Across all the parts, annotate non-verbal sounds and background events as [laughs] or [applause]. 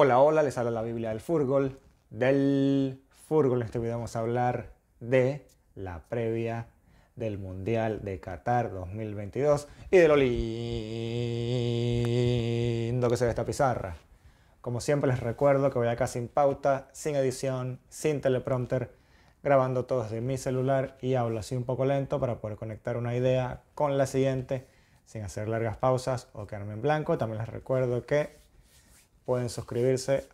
Hola, hola, les habla la Biblia del Furgol. Del Furgol, en este video vamos a hablar de la previa del Mundial de Qatar 2022 y de lo lindo que se ve esta pizarra. Como siempre les recuerdo que voy acá sin pauta, sin edición, sin teleprompter, grabando todo desde mi celular y hablo así un poco lento para poder conectar una idea con la siguiente sin hacer largas pausas o quedarme en blanco. También les recuerdo que pueden suscribirse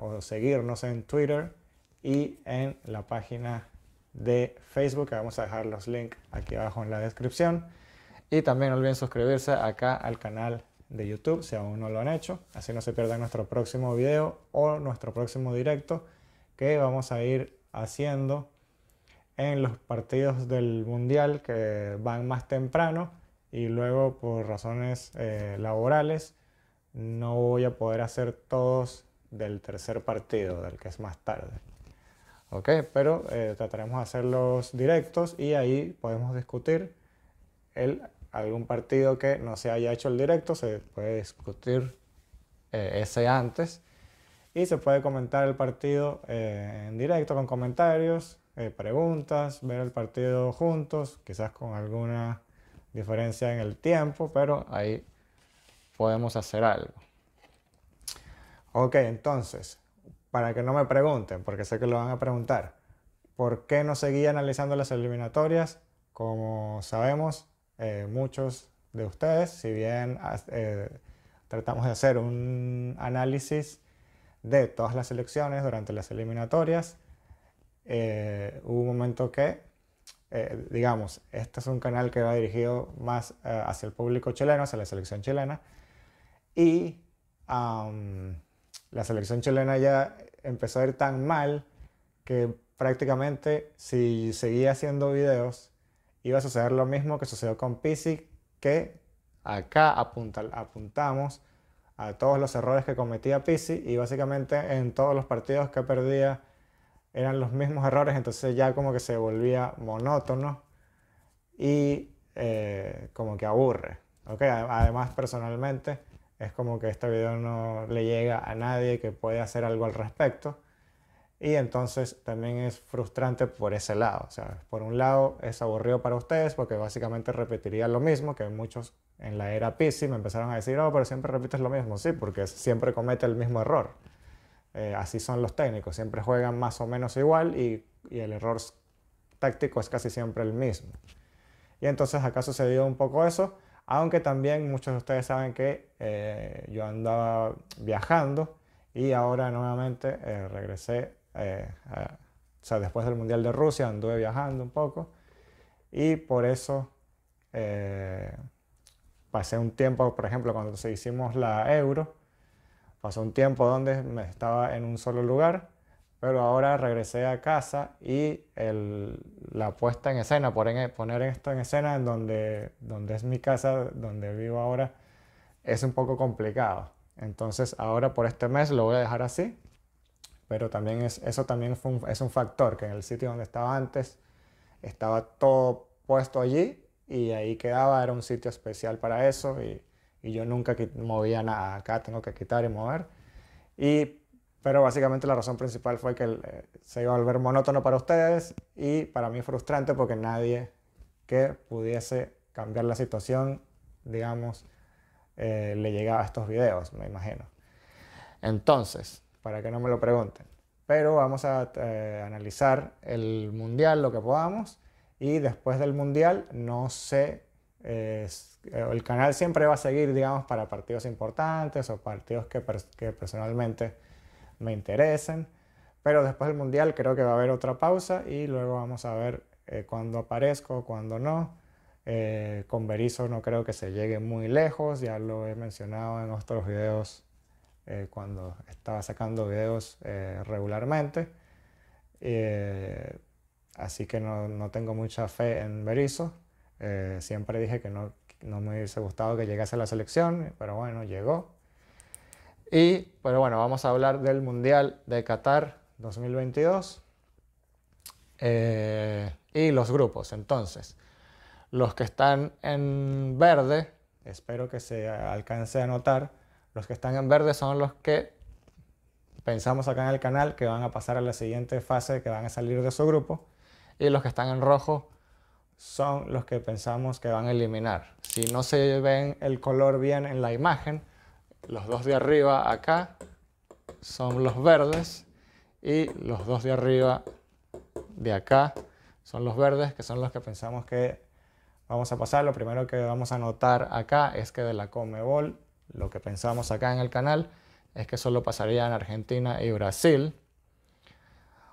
o seguirnos en Twitter y en la página de Facebook. Vamos a dejar los links aquí abajo en la descripción. Y también no olviden suscribirse acá al canal de YouTube si aún no lo han hecho. Así no se pierdan nuestro próximo video o nuestro próximo directo que vamos a ir haciendo en los partidos del Mundial que van más temprano y luego por razones eh, laborales no voy a poder hacer todos del tercer partido, del que es más tarde. ¿Ok? Pero eh, trataremos de hacerlos directos y ahí podemos discutir el, algún partido que no se haya hecho el directo, se puede discutir eh, ese antes y se puede comentar el partido eh, en directo con comentarios, preguntas, ver el partido juntos, quizás con alguna diferencia en el tiempo, pero ahí podemos hacer algo. Ok, entonces, para que no me pregunten, porque sé que lo van a preguntar, ¿por qué no seguí analizando las eliminatorias? Como sabemos, eh, muchos de ustedes, si bien eh, tratamos de hacer un análisis de todas las elecciones durante las eliminatorias, eh, hubo un momento que, digamos, este es un canal que va dirigido más hacia el público chileno, hacia la selección chilena, y la selección chilena ya empezó a ir tan mal que prácticamente si seguía haciendo videos iba a suceder lo mismo que sucedió con Pisi que acá apuntamos a todos los errores que cometía Pisi y básicamente en todos los partidos que perdía eran los mismos errores, entonces ya como que se volvía monótono y eh, como que aburre. ¿okay? Además, personalmente, es como que este video no le llega a nadie que puede hacer algo al respecto. Y entonces también es frustrante por ese lado. O sea, por un lado es aburrido para ustedes porque básicamente repetiría lo mismo que muchos en la era PC me empezaron a decir, oh, pero siempre repites lo mismo. Sí, porque siempre comete el mismo error. Eh, así son los técnicos, siempre juegan más o menos igual y, y el error táctico es casi siempre el mismo. Y entonces acá sucedió un poco eso aunque también muchos de ustedes saben que eh, yo andaba viajando y ahora nuevamente eh, regresé, eh, o sea, después del Mundial de Rusia anduve viajando un poco y por eso pasé un tiempo, por ejemplo, cuando se hicimos la euro, pasó un tiempo donde me estaba en un solo lugar pero ahora regresé a casa y el, la puesta en escena, poner, esto en escena en donde, donde es mi casa, donde vivo ahora, es un poco complicado. Entonces ahora por este mes lo voy a dejar así, pero también es, eso también es un factor, que en el sitio donde estaba antes estaba todo puesto allí y ahí quedaba, era un sitio especial para eso y, y yo nunca movía nada, acá tengo que quitar y mover. Y pero básicamente la razón principal fue que eh, se iba a volver monótono para ustedes y para mí frustrante porque nadie que pudiese cambiar la situación, digamos, eh, le llegaba a estos videos, me imagino. Entonces, para que no me lo pregunten. Pero vamos a eh, analizar el mundial lo que podamos y después del mundial no sé, el canal siempre va a seguir, digamos, para partidos importantes o partidos que, que personalmente me interesen. Pero después del Mundial creo que va a haber otra pausa y luego vamos a ver cuando eh, cuándo aparezco, cuando no. Eh, con Berizzo no creo que se llegue muy lejos, ya lo he mencionado en otros videos eh, cuando estaba sacando videos regularmente. así que no, tengo mucha fe en Berizzo. siempre dije que no, no me hubiese gustado que llegase a la selección, pero bueno, llegó. Y, pero bueno, vamos a hablar del Mundial de Qatar 2022 eh, y los grupos. Entonces, los que están en verde, espero que se alcance a notar, los que están en verde son los que pensamos acá en el canal que van a pasar a la siguiente fase, que van a salir de su grupo, y los que están en rojo son los que pensamos que van a eliminar. Si no se ven el color bien en la imagen, los dos de arriba acá son los verdes y los dos de arriba de acá son los verdes que son los que pensamos que vamos a pasar. Lo primero que vamos a notar acá es que de la Comebol, lo que pensamos acá en el canal, es que solo pasaría en Argentina y Brasil.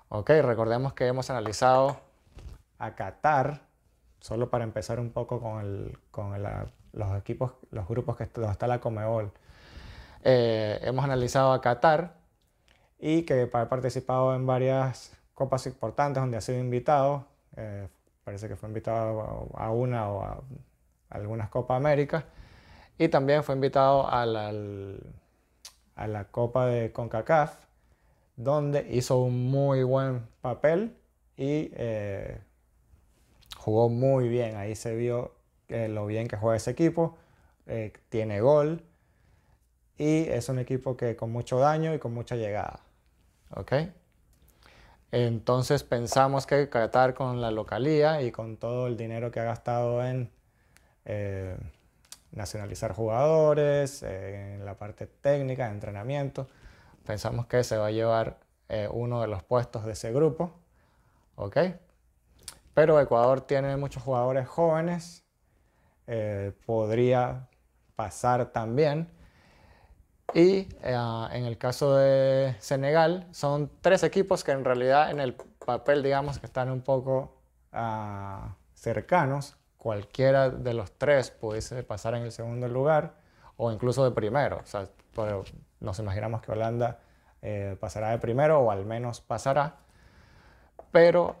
Ok, recordemos que hemos analizado a Qatar, solo para empezar un poco con, los equipos, los grupos que donde está la Comebol. Eh, hemos analizado a Qatar y que ha participado en varias copas importantes donde ha sido invitado. Eh, parece que fue invitado a una o a algunas Copa América. Y también fue invitado a la, Copa de CONCACAF, donde hizo un muy buen papel y eh, jugó muy bien. Ahí se vio lo bien que juega ese equipo. tiene gol, y es un equipo que con mucho daño y con mucha llegada. Ok. Entonces pensamos que Qatar con la localía y con todo el dinero que ha gastado en eh, nacionalizar jugadores, eh, en la parte técnica, entrenamiento, pensamos que se va a llevar eh, uno de los puestos de ese grupo. ¿Ok? Pero Ecuador tiene muchos jugadores jóvenes, podría pasar también y eh, en el caso de Senegal, son tres equipos que en realidad en el papel, digamos, que están un poco ah, cercanos. Cualquiera de los tres pudiese pasar en el segundo lugar o incluso de primero. O sea, nos imaginamos que Holanda eh, pasará de primero o al menos pasará. Pero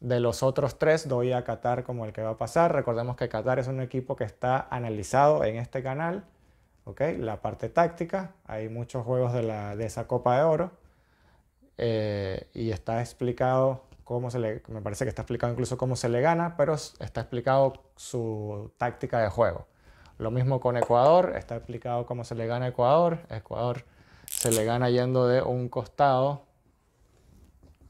de los otros tres doy a Qatar como el que va a pasar. Recordemos que Qatar es un equipo que está analizado en este canal la parte táctica, hay muchos juegos de, la, de esa Copa de Oro eh, y está explicado cómo se le, me parece que está explicado incluso cómo se le gana, pero está explicado su táctica de juego. Lo mismo con Ecuador, está explicado cómo se le gana a Ecuador. Ecuador se le gana yendo de un costado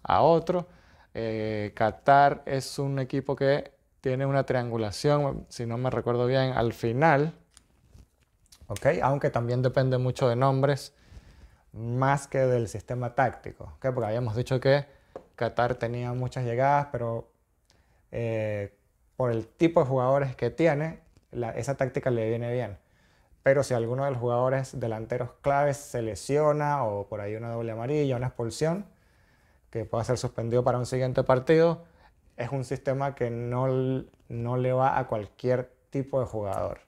a otro. Eh, Qatar es un equipo que tiene una triangulación, si no me recuerdo bien, al final ¿ok? Aunque también depende mucho de nombres, más que del sistema táctico, Porque habíamos dicho que Qatar tenía muchas llegadas, pero eh, por el tipo de jugadores que tiene, esa táctica le viene bien. Pero si alguno de los jugadores delanteros claves se lesiona o por ahí una doble amarilla, una expulsión, que pueda ser suspendido para un siguiente partido, es un sistema que no, no le va a cualquier tipo de jugador.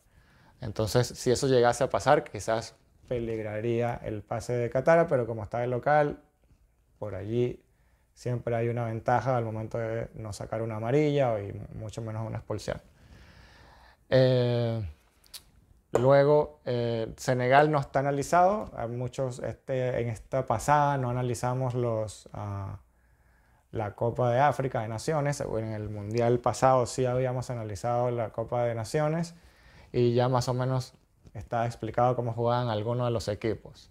Entonces, si eso llegase a pasar, quizás peligraría el pase de Qatar, pero como está el local, por allí siempre hay una ventaja al momento de no sacar una amarilla y mucho menos una expulsión. Eh, luego, eh, Senegal no está analizado. Este, en esta pasada no analizamos ah, la Copa de África de Naciones. En el Mundial pasado sí habíamos analizado la Copa de Naciones y ya más o menos está explicado cómo juegan algunos de los equipos.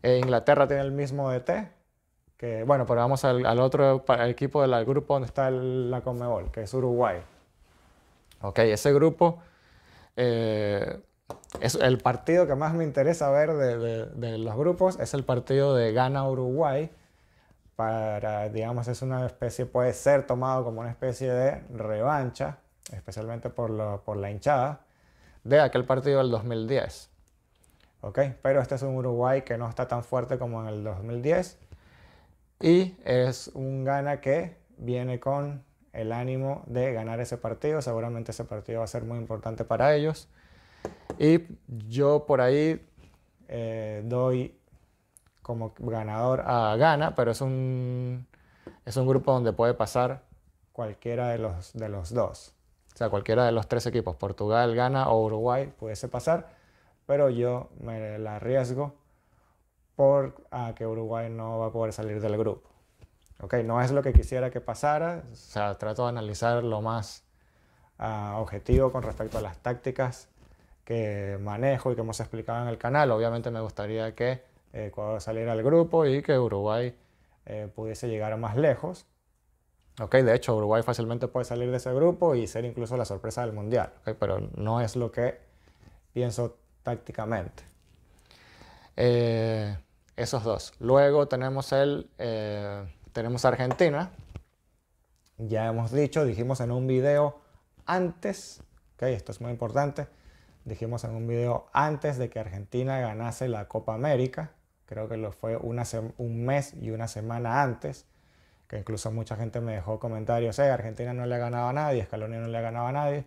E Inglaterra tiene el mismo DT, e que bueno, pero vamos al, otro equipo del grupo donde está la Conmebol, que es Uruguay. Ok, ese grupo eh, es el partido que más me interesa ver de, los grupos, es el partido de Ghana-Uruguay para, digamos, es una especie, puede ser tomado como una especie de revancha, especialmente por, por la hinchada, de aquel partido del 2010. ok, pero este es un Uruguay que no está tan fuerte como en el 2010 y es un Gana que viene con el ánimo de ganar ese partido. Seguramente ese partido va a ser muy importante para ellos. Y yo por ahí eh, doy como ganador a Ghana, pero es un, es un grupo donde puede pasar cualquiera de los, de los dos. O sea, cualquiera de los tres equipos, Portugal, Ghana o Uruguay, pudiese pasar, pero yo me la arriesgo por que Uruguay no va a poder salir del grupo. Okay, no es lo que quisiera que pasara, o sea, trato de analizar lo más ah, objetivo con respecto a las tácticas que manejo y que hemos explicado en el canal. Obviamente me gustaría que eh, Ecuador saliera al grupo y que Uruguay eh, pudiese llegar más lejos, Okay, de hecho, Uruguay fácilmente puede salir de ese grupo y ser incluso la sorpresa del Mundial, pero no es lo que pienso tácticamente. Eh, esos dos. Luego tenemos, el, eh, tenemos Argentina. Ya hemos dicho, dijimos en un video antes, esto es muy importante, dijimos en un video antes de que Argentina ganase la Copa América, creo que lo fue un mes y una semana antes que incluso mucha gente me dejó comentarios, eh, Argentina no le ganaba a nadie, Escalonia no le ganaba a nadie.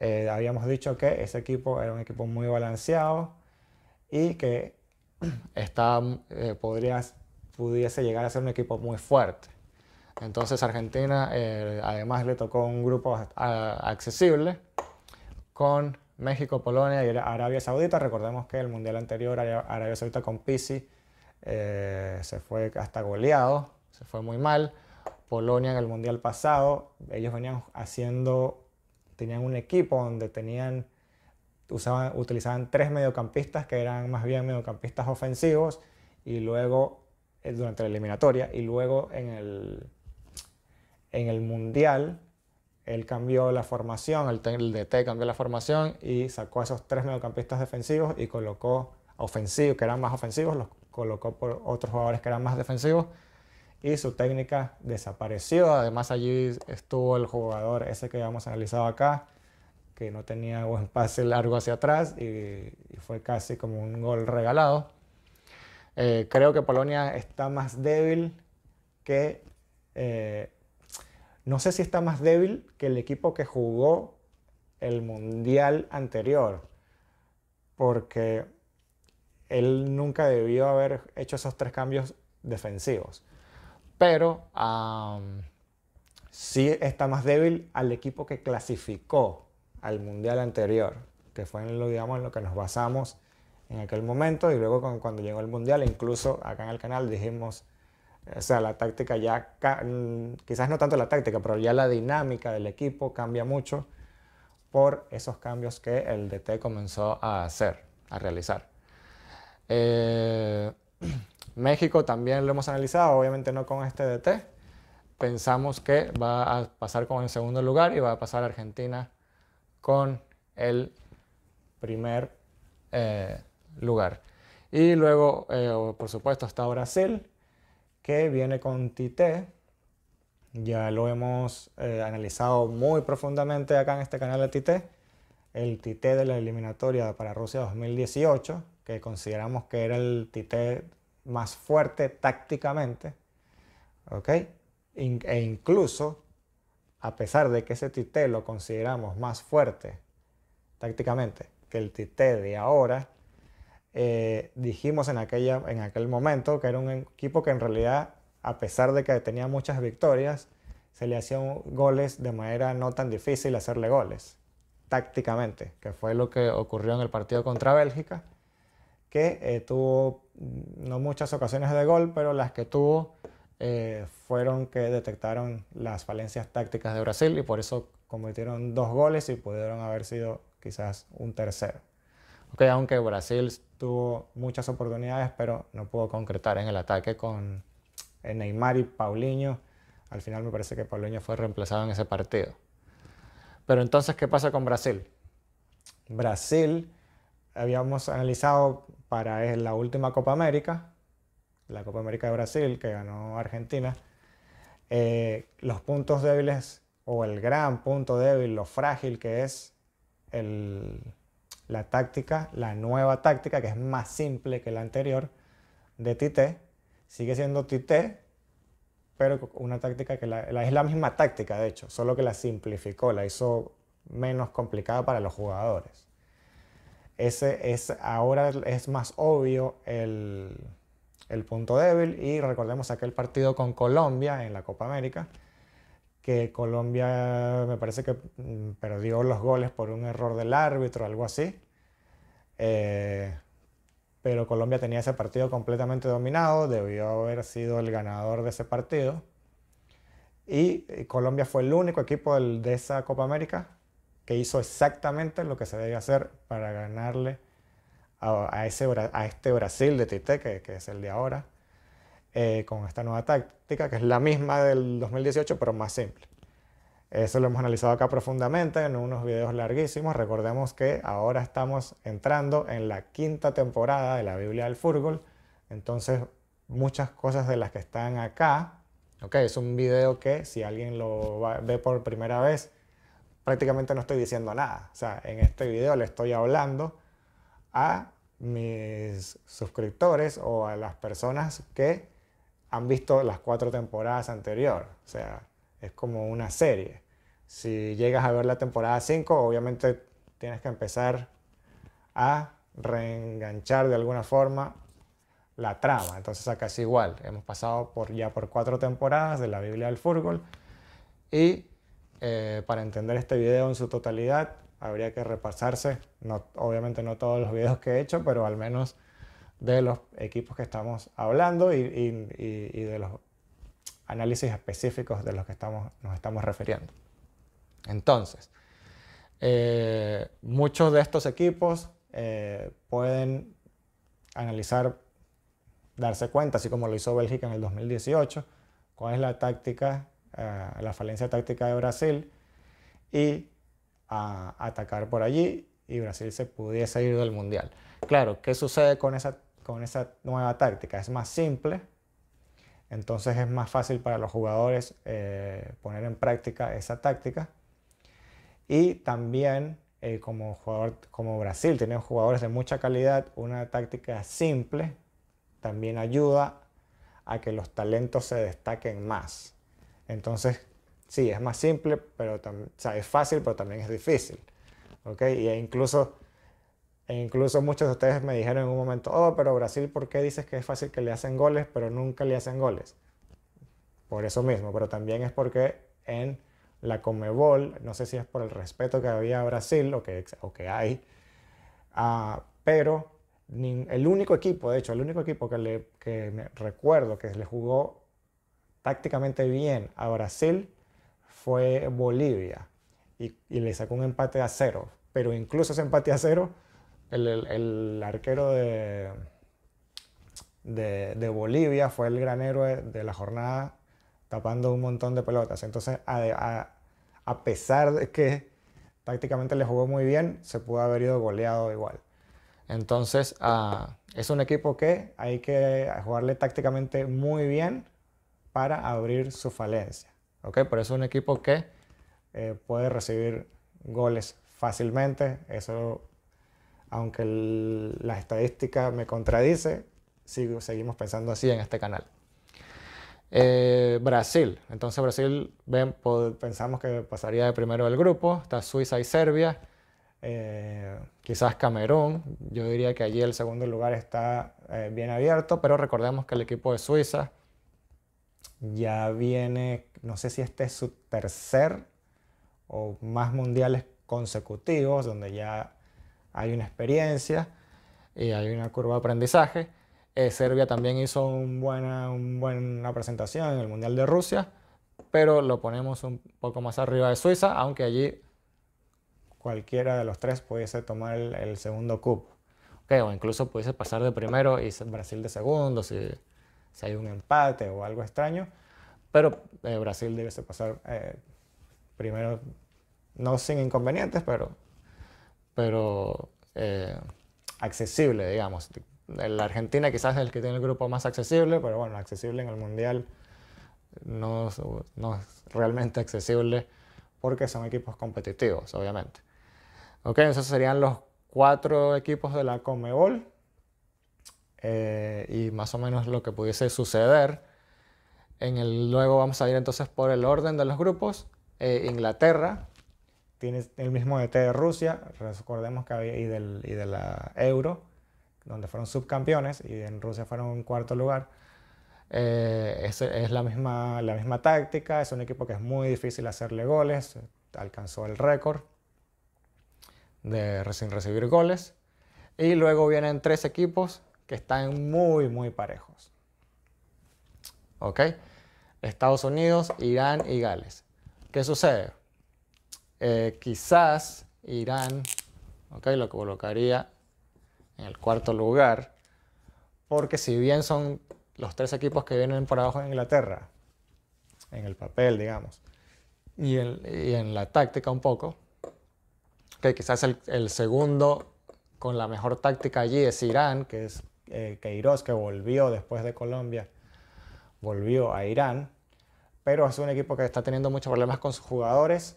Eh, habíamos dicho que ese equipo era un equipo muy balanceado y que [clears throat] estaba, eh, podría, pudiese llegar a ser un equipo muy fuerte. Entonces Argentina además le tocó un grupo accesible con México, Polonia y Arabia Saudita. Recordemos que el Mundial anterior Arabia Saudita con Pisi se fue hasta goleado se fue muy mal. Polonia en el Mundial pasado, ellos venían haciendo, tenían un equipo donde tenían, utilizaban tres mediocampistas que eran más bien mediocampistas ofensivos y luego eh, durante la eliminatoria y luego en el, en el Mundial él cambió la formación, el, el DT cambió la formación y sacó a esos tres mediocampistas defensivos y colocó ofensivos, que eran más ofensivos, los colocó por otros jugadores que eran más defensivos y su técnica desapareció. Además allí estuvo el jugador ese que habíamos analizado acá, que no tenía buen pase largo hacia atrás y, fue casi como un gol regalado. Eh, creo que Polonia está más débil que... Eh, no sé si está más débil que el equipo que jugó el mundial anterior, porque él nunca debió haber hecho esos tres cambios defensivos pero sí está más débil al equipo que clasificó al mundial anterior, que fue en lo, digamos, en lo que nos basamos en aquel momento y luego cuando llegó el mundial, incluso acá en el canal dijimos, eh, o sea, la táctica ya, mm, quizás no tanto la táctica, pero ya la dinámica del equipo cambia mucho por esos cambios que el DT comenzó a hacer, a realizar. Eh, México también lo hemos analizado, obviamente no con este DT. Pensamos que va a pasar con el segundo lugar y va a pasar Argentina con el primer eh, lugar. Y luego, eh, por supuesto, está Brasil, que viene con Tite. Ya lo hemos eh, analizado muy profundamente acá en este canal de Tite. El Tite de la eliminatoria para Rusia 2018 consideramos que era el Tite más fuerte tácticamente, ¿ok? E incluso, a pesar de que ese Tite lo consideramos más fuerte tácticamente que el Tite de ahora, eh, dijimos en, aquella, en aquel momento que era un equipo que en realidad, a pesar de que tenía muchas victorias, se le hacían goles de manera no tan difícil hacerle goles, tácticamente, que fue lo que ocurrió en el partido contra Bélgica que eh, tuvo mm, no muchas ocasiones de gol, pero las que tuvo eh, fueron que detectaron las falencias tácticas de Brasil y por eso cometieron dos goles y pudieron haber sido quizás un tercero. aunque Brasil tuvo muchas oportunidades, pero no pudo concretar en el ataque con eh, Neymar y Paulinho. Al final me parece que Paulinho fue reemplazado en ese partido. Pero entonces, ¿qué pasa con Brasil? Brasil habíamos analizado para la última Copa América, la Copa América de Brasil que ganó Argentina, eh, los puntos débiles o el gran punto débil, lo frágil que es la táctica, la nueva táctica que es más simple que la anterior de Tite, sigue siendo Tite, pero una táctica que es la misma táctica de hecho, solo que la simplificó, la hizo menos complicada para los jugadores es, ahora es más obvio el, punto débil y recordemos aquel partido con Colombia en la Copa América, que Colombia me parece que mm, perdió los goles por un error del árbitro, o algo así. Eh, pero Colombia tenía ese partido completamente dominado, debió haber sido el ganador de ese partido. Y eh, Colombia fue el único equipo de esa Copa América que hizo exactamente lo que se debe hacer para ganarle a, ese, a este Brasil de Tite, que, es el de ahora, eh, con esta nueva táctica, que es la misma del 2018, pero más simple. Eso lo hemos analizado acá profundamente en unos videos larguísimos. Recordemos que ahora estamos entrando en la quinta temporada de la Biblia del Fútbol. Entonces, muchas cosas de las que están acá, es un video que si alguien lo ve por primera vez, prácticamente no estoy diciendo nada. O sea, en este video le estoy hablando a mis suscriptores o a las personas que han visto las cuatro temporadas anteriores. O sea, es como una serie. Si llegas a ver la temporada 5, obviamente tienes que empezar a reenganchar de alguna forma la trama. Entonces acá es igual. Hemos pasado por, ya por cuatro temporadas de la Biblia del Fútbol y eh, para entender este video en su totalidad habría que repasarse, obviamente no todos los videos que he hecho, pero al menos de los equipos que estamos hablando y, de los análisis específicos de los que estamos, nos estamos refiriendo. Entonces, eh, muchos de estos equipos eh, pueden analizar, darse cuenta, así como lo hizo Bélgica en el 2018, cuál es la táctica la falencia táctica de Brasil y a atacar por allí y Brasil se pudiese ir del Mundial. Claro, ¿qué sucede con esa, nueva táctica? Es más simple, entonces es más fácil para los jugadores eh, poner en práctica esa táctica. Y también eh, como, jugador, como Brasil tiene jugadores de mucha calidad, una táctica simple también ayuda a que los talentos se destaquen más. Entonces, sí, es más simple, pero es fácil, pero también es difícil. ¿ok? Y e incluso, e incluso muchos de ustedes me dijeron en un momento, oh, pero Brasil, ¿por qué dices que es fácil que le hacen goles, pero nunca le hacen goles? Por eso mismo, pero también es porque en la Comebol, no sé si es por el respeto que había a Brasil o que, que hay, ah, pero el único equipo, de hecho, el único equipo que, le, recuerdo que le jugó tácticamente bien a Brasil fue Bolivia y, y, le sacó un empate a cero. Pero incluso ese empate a cero, el, arquero de, de, Bolivia fue el gran héroe de la jornada tapando un montón de pelotas. Entonces, a, pesar de que tácticamente le jugó muy bien, se pudo haber ido goleado igual. Entonces, ah, es un equipo que hay que jugarle tácticamente muy bien para abrir su falencia. ¿okay? Por eso es un equipo que eh, puede recibir goles fácilmente. Eso, aunque la estadística me contradice, seguimos pensando así en este canal. Eh, Brasil. Entonces Brasil pensamos que pasaría de primero del grupo. Está Suiza y Serbia. Eh, quizás Camerún. Yo diría que allí el segundo lugar está bien abierto, pero recordemos que el equipo de Suiza ya viene, no sé si este es su tercer o más mundiales consecutivos, donde ya hay una experiencia y hay una curva de aprendizaje. Eh, Serbia también hizo un buena, un buena presentación en el Mundial de Rusia, pero lo ponemos un poco más arriba de Suiza, aunque allí cualquiera de los tres pudiese tomar el, segundo cupo. Okay, o incluso pudiese pasar de primero y Brasil de segundo, si, si hay un empate o algo extraño, pero eh, Brasil debiese pasar eh, primero, no sin inconvenientes, pero, pero eh, accesible, digamos. La Argentina quizás es el que tiene el grupo más accesible, pero bueno, accesible en el Mundial no, no es realmente accesible porque son equipos competitivos, obviamente. Ok, esos serían los cuatro equipos de la Comebol eh, y más o menos lo que pudiese suceder. En el, luego vamos a ir entonces por el orden de los grupos. Eh, Inglaterra tiene el mismo DT e de Rusia, recordemos que había, y, del, y de la Euro, donde fueron subcampeones y en Rusia fueron en cuarto lugar. Eh, es, la misma, la misma táctica, es un equipo que es muy difícil hacerle goles, alcanzó el récord de recién recibir goles. Y luego vienen tres equipos que están muy, muy parejos. ¿Ok? Estados Unidos, Irán y Gales. ¿Qué sucede? Eh, quizás Irán, ¿ok? Lo colocaría en el cuarto lugar, porque si bien son los tres equipos que vienen por abajo en Inglaterra, en el papel, digamos, y en, la táctica un poco, que quizás el, el segundo con la mejor táctica allí es Irán, que es eh, Queiroz, que volvió después de Colombia, volvió a Irán, pero es un equipo que está teniendo muchos problemas con sus jugadores.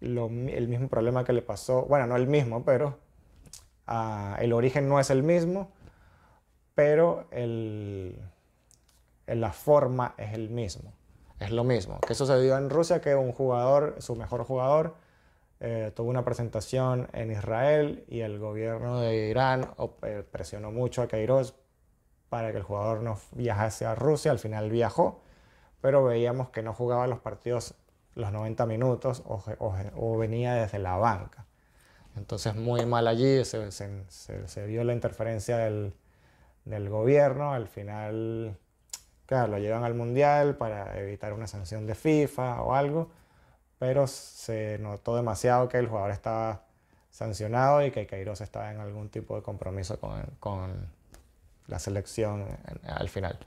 el mismo problema que le pasó, bueno, no el mismo, pero ah, el origen no es el mismo, pero el, la forma es el mismo, es lo mismo. ¿Qué sucedió en Rusia? Que un jugador, su mejor jugador, eh, tuvo una presentación en Israel y el gobierno de Irán eh, presionó mucho a Queiroz para que el jugador no viajase a Rusia. Al final viajó, pero veíamos que no jugaba los partidos los 90 minutos o, venía desde la banca. Entonces muy mal allí, se, vio la interferencia del, del gobierno. Al final, claro, lo llevan al Mundial para evitar una sanción de FIFA o algo pero se notó demasiado que el jugador estaba sancionado y que Queiroz estaba en algún tipo de compromiso con, con la selección al final.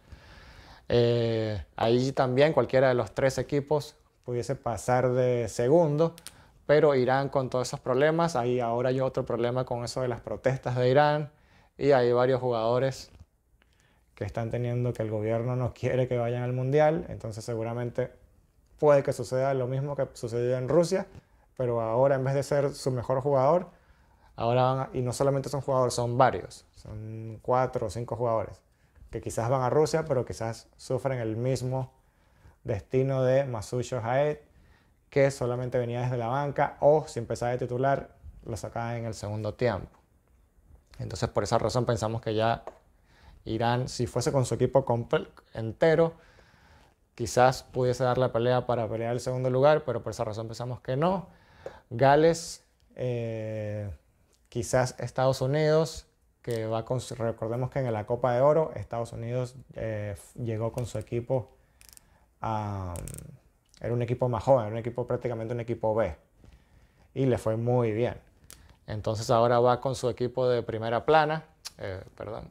Eh, ahí también cualquiera de los tres equipos pudiese pasar de segundo, pero Irán con todos esos problemas, ahí ahora hay otro problema con eso de las protestas de Irán y hay varios jugadores que están teniendo que el gobierno no quiere que vayan al mundial, entonces seguramente puede que suceda lo mismo que sucedió en Rusia, pero ahora en vez de ser su mejor jugador, ahora van y no solamente son jugadores, son varios, son cuatro o cinco jugadores que quizás van a Rusia, pero quizás sufren el mismo destino de Masucho Haed, que solamente venía desde la banca o si empezaba de titular, lo sacaba en el segundo tiempo. Entonces, por esa razón pensamos que ya Irán, si fuese con su equipo entero, quizás pudiese dar la pelea para pelear el segundo lugar, pero por esa razón pensamos que no. Gales, eh, quizás Estados Unidos, que va con, recordemos que en la Copa de Oro Estados Unidos eh, llegó con su equipo, era un equipo más joven, era un equipo prácticamente un equipo B, y le fue muy bien. Entonces ahora va con su equipo de primera plana, eh, perdón,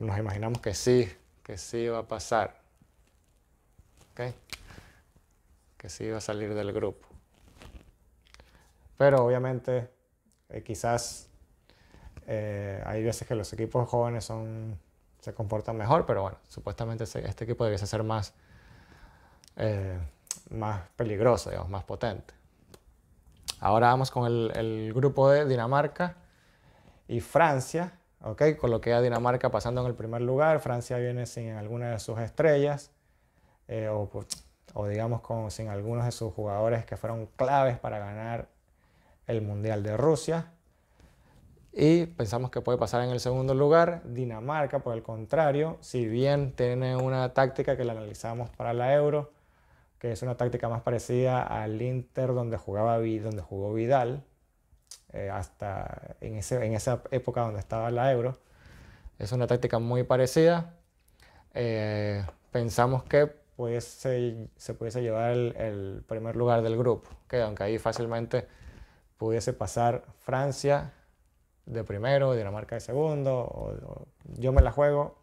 nos imaginamos que sí, que sí va a pasar que sí iba a salir del grupo. Pero obviamente eh, quizás eh, hay veces que los equipos jóvenes son, se comportan mejor, pero bueno, supuestamente este equipo debiese ser más, eh, más peligroso, más potente. Ahora vamos con el, grupo de Dinamarca y Francia, lo que a Dinamarca pasando en el primer lugar, Francia viene sin alguna de sus estrellas, eh, pues, o, digamos con, sin algunos de sus jugadores que fueron claves para ganar el Mundial de Rusia. Y pensamos que puede pasar en el segundo lugar. Dinamarca, por el contrario, si bien tiene una táctica que la analizamos para la Euro, que es una táctica más parecida al Inter donde, jugaba, donde jugó Vidal, eh, hasta en, ese, en, esa época donde estaba la Euro. Es una táctica muy parecida. Eh, pensamos que pudiese, se pudiese llevar el, primer lugar del grupo, que aunque ahí fácilmente pudiese pasar Francia de primero, Dinamarca de segundo, yo me la juego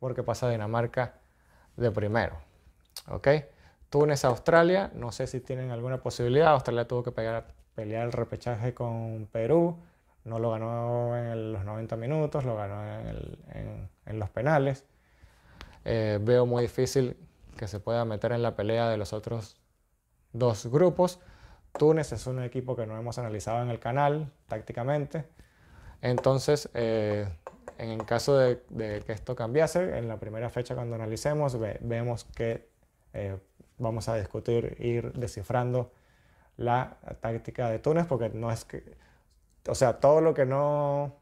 porque pasa Dinamarca de primero. ¿Ok? Túnez, Australia, no sé si tienen alguna posibilidad. Australia tuvo que pegar, pelear el repechaje con Perú, no lo ganó en los 90 minutos, lo ganó en, los penales. Eh, veo muy difícil que se pueda meter en la pelea de los otros dos grupos. Túnez es un equipo que no hemos analizado en el canal tácticamente. Entonces, eh, en caso de, que esto cambiase, en la primera fecha cuando analicemos, vemos que eh, vamos a discutir, ir descifrando la táctica de Túnez, porque no es que, o sea, todo lo que no,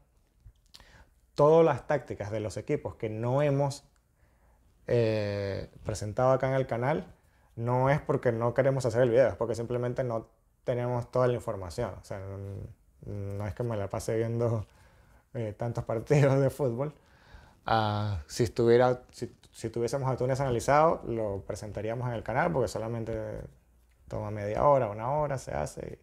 todas las tácticas de los equipos que no hemos eh, presentado acá en el canal, no es porque no queremos hacer el video, es porque simplemente no tenemos toda la información. O sea, no, es que me la pase viendo eh, tantos [laughs] partidos de fútbol. Ah, si, estuviera, si, tuviésemos Túnez analizado, lo presentaríamos en el canal porque solamente toma media hora, una hora, se hace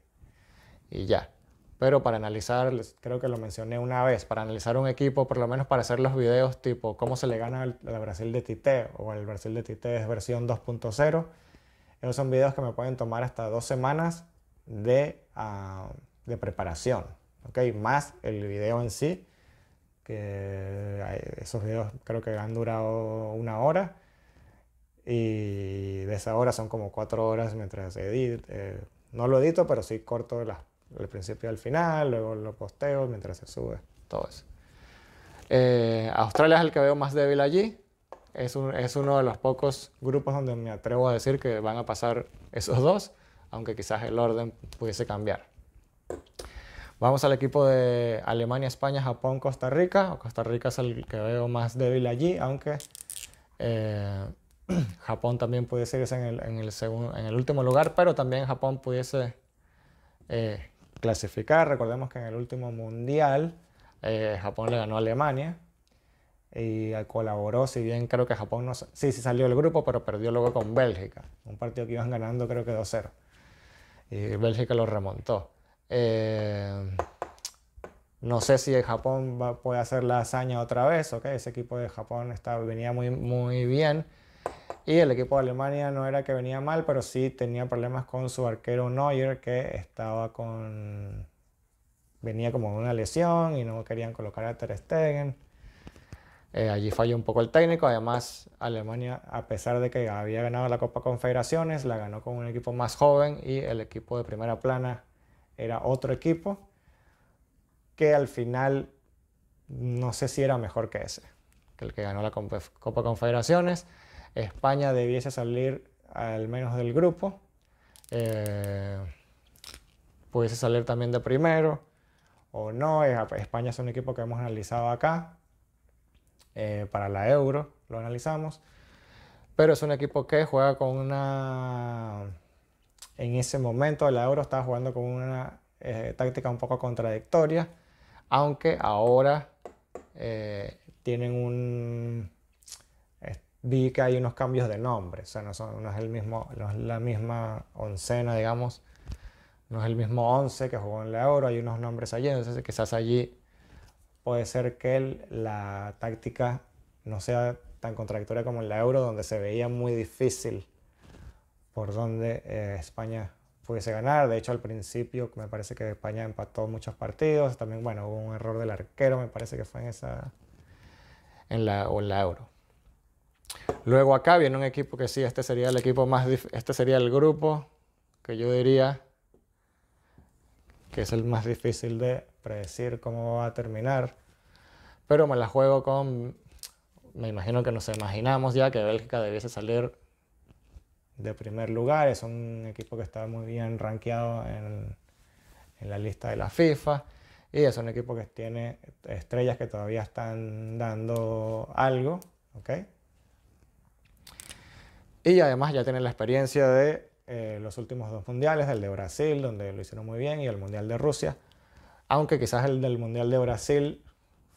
y ya. Pero para analizar, creo que lo mencioné una vez, para analizar un equipo, por lo menos para hacer los videos tipo cómo se le gana al, Brasil de Tite o el Brasil de Tite es versión 2.0, esos son videos que me pueden tomar hasta dos semanas de, ah, de preparación, ¿ok? Más el video en sí, que esos videos creo que han durado una hora y de esa hora son como cuatro horas mientras edito. Eh, no lo edito, pero sí corto las el principio al final, luego los posteos mientras se sube, todo eso. Eh, Australia es el que veo más débil allí. Es, es, uno de los pocos grupos donde me atrevo a decir que van a pasar esos dos, aunque quizás el orden pudiese cambiar. Vamos al equipo de Alemania, España, Japón, Costa Rica. Costa Rica es el que veo más débil allí, aunque eh, [clears throat] Japón también pudiese irse en el, en, el en el último lugar, pero también Japón pudiese eh, clasificar. Recordemos que en el último mundial eh, Japón le ganó a Alemania y colaboró, si bien creo que Japón no... Sí, sí salió del grupo, pero perdió luego con Bélgica. Un partido que iban ganando creo que 2-0. Y Bélgica lo remontó. Eh, no sé si Japón puede hacer la hazaña otra vez, ¿ok? Ese equipo de Japón está, venía muy, muy bien. Y el equipo de Alemania no era que venía mal, pero sí tenía problemas con su arquero Neuer, que estaba con. venía como una lesión y no querían colocar a Ter Stegen. Eh, allí falló un poco el técnico. Además, Alemania, a pesar de que había ganado la Copa Confederaciones, la ganó con un equipo más joven y el equipo de primera plana era otro equipo que al final no sé si era mejor que ese, que el que ganó la Copa Confederaciones. España debiese salir al menos del grupo, eh, pudiese salir también de primero o no. Pues, España es un equipo que hemos analizado acá eh, para la Euro, lo analizamos, pero es un equipo que juega con una. En ese momento la Euro estaba jugando con una eh, táctica un poco contradictoria, aunque ahora tienen un vi que hay unos cambios de nombre, o sea, no, no es, el mismo, la misma oncena, digamos, no es el mismo once que jugó en la Euro, hay unos nombres allí, entonces quizás allí puede ser que la táctica no sea tan contradictoria como en la Euro, donde se veía muy difícil por donde eh, España pudiese ganar. De hecho, al principio me parece que España empató muchos partidos. También, bueno, hubo un error del arquero, me parece que fue en esa. en la, o en la Euro. Luego acá viene un equipo que sí, este sería el equipo más, este sería el grupo que yo diría que es el más difícil de predecir cómo va a terminar. Pero me la juego con, me imagino que nos imaginamos ya que Bélgica debiese salir de primer lugar. Es un equipo que está muy bien rankeado en, en la lista de la FIFA. Y es un equipo que tiene estrellas que todavía están dando algo. ¿okay? Y además ya tienen la experiencia de eh, los últimos dos mundiales, el de Brasil, donde lo hicieron muy bien, y el mundial de Rusia. Aunque quizás el del mundial de Brasil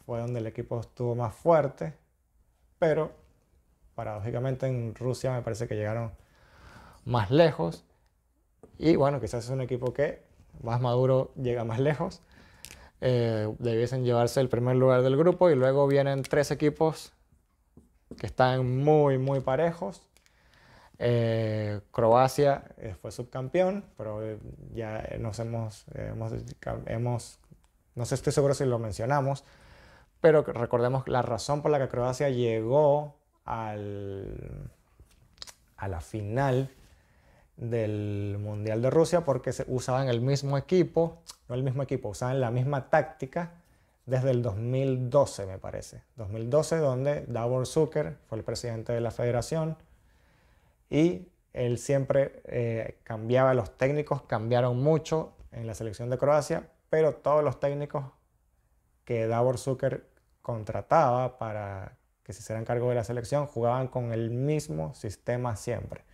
fue donde el equipo estuvo más fuerte, pero paradójicamente en Rusia me parece que llegaron más lejos. Y bueno, quizás es un equipo que más maduro llega más lejos. Eh, debiesen llevarse el primer lugar del grupo y luego vienen tres equipos que están muy, muy parejos eh, Croacia eh, fue subcampeón, pero eh, ya nos hemos, hemos, no sé, estoy seguro si lo mencionamos, pero recordemos la razón por la que Croacia llegó al, a la final del Mundial de Rusia porque se usaban el mismo equipo, no el mismo equipo, usaban la misma táctica desde el 2012 me parece, 2012 donde Davor Zucker fue el presidente de la federación, y él siempre eh, cambiaba, los técnicos cambiaron mucho en la selección de Croacia, pero todos los técnicos que Davor Zucker contrataba para que se hicieran cargo de la selección jugaban con el mismo sistema siempre.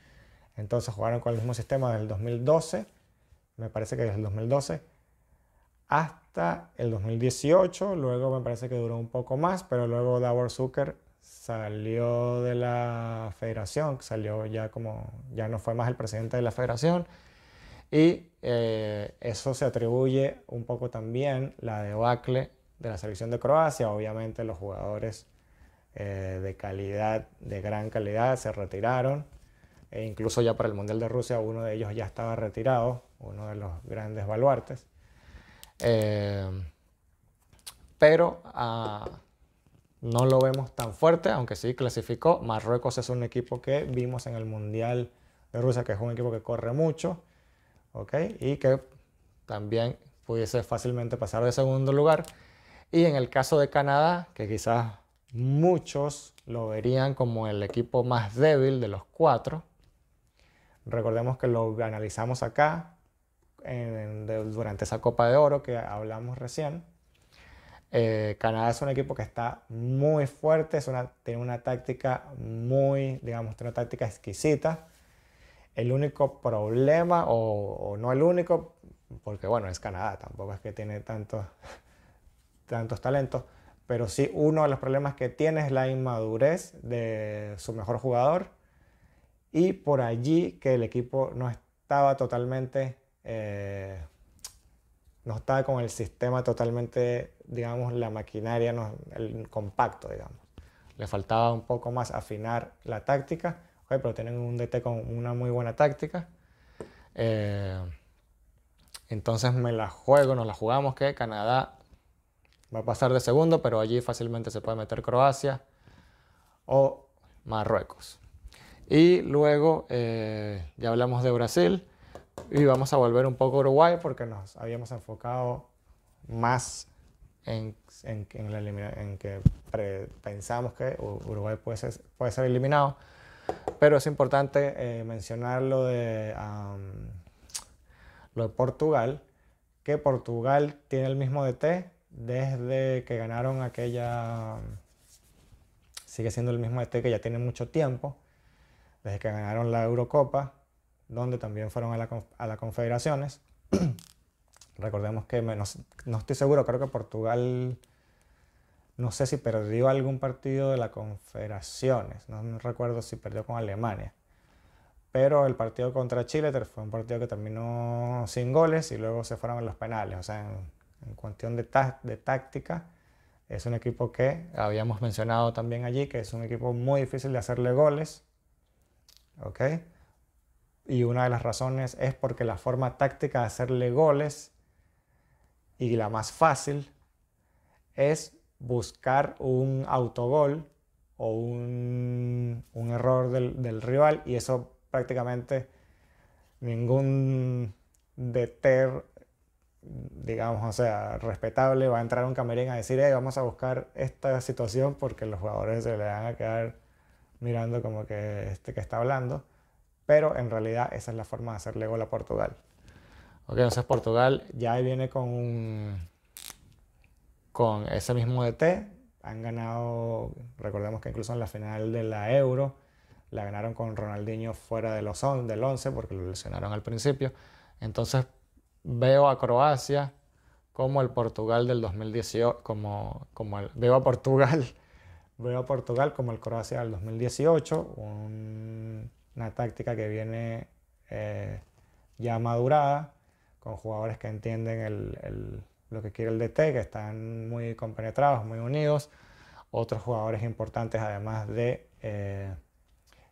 Entonces jugaron con el mismo sistema del 2012, me parece que desde el 2012, hasta el 2018, luego me parece que duró un poco más, pero luego Davor Zucker salió de la federación, salió ya como, ya no fue más el presidente de la federación. Y eh, eso se atribuye un poco también la debacle de la selección de Croacia. Obviamente los jugadores eh, de calidad, de gran calidad, se retiraron. E incluso ya para el Mundial de Rusia uno de ellos ya estaba retirado, uno de los grandes baluartes. Eh, pero... A ah, no lo vemos tan fuerte, aunque sí clasificó. Marruecos es un equipo que vimos en el Mundial de Rusia, que es un equipo que corre mucho, ¿ok? Y que también pudiese fácilmente pasar de segundo lugar. Y en el caso de Canadá, que quizás muchos lo verían como el equipo más débil de los cuatro, recordemos que lo analizamos acá durante esa Copa de Oro que hablamos recién eh, Canadá es un equipo que está muy fuerte, tiene una táctica muy, digamos, tiene una táctica exquisita. El único problema, o, no el único, porque bueno, es Canadá, tampoco es que tiene tantos, [laughs] tantos talentos, pero sí uno de los problemas que tiene es la inmadurez de su mejor jugador y por allí que el equipo no estaba totalmente, eh, no estaba con el sistema totalmente digamos, la maquinaria, el compacto, digamos. Le faltaba un poco más afinar la táctica, pero tienen un DT con una muy buena táctica. Eh, entonces me la juego, nos la jugamos que Canadá va a pasar de segundo, pero allí fácilmente se puede meter Croacia o Marruecos. Y luego eh, ya hablamos de Brasil y vamos a volver un poco a Uruguay porque nos habíamos enfocado más en, en, que pensamos que Uruguay puede ser, puede ser eliminado. Pero es importante eh, mencionar lo de, lo de Portugal, que Portugal tiene el mismo DT desde que ganaron aquella... Sigue siendo el mismo DT que ya tiene mucho tiempo, desde que ganaron la Eurocopa, donde también fueron a, a las confederaciones. [clears throat] Recordemos que no, estoy seguro, creo que Portugal, no sé si perdió algún partido de la Confederaciones, no, recuerdo si perdió con Alemania. Pero el partido contra Chile fue un partido que terminó sin goles y luego se fueron a los penales. O sea, en, cuestión de, de táctica, es un equipo que habíamos mencionado también allí, que es un equipo muy difícil de hacerle goles. Y una de las razones es porque la forma táctica de hacerle goles y la más fácil es buscar un autogol o un, error del, rival y eso prácticamente ningún deter, digamos, o sea, respetable va a entrar a un camerín a decir, hey, vamos a buscar esta situación porque los jugadores se le van a quedar mirando como que este que está hablando, pero en realidad esa es la forma de hacerle gol a Portugal. Ok, entonces Portugal ya viene con, con ese mismo DT. E Han ganado, recordemos que incluso en la final de la Euro, la ganaron con Ronaldinho fuera del 11 porque lo lesionaron al principio. Entonces veo a Croacia como el Portugal del 2018, como, como veo a Portugal, [laughs] veo a Portugal como el Croacia del 2018, una táctica que viene eh, ya madurada, con jugadores que entienden lo que quiere el DT, que están muy compenetrados, muy unidos. Otros jugadores importantes, además de eh,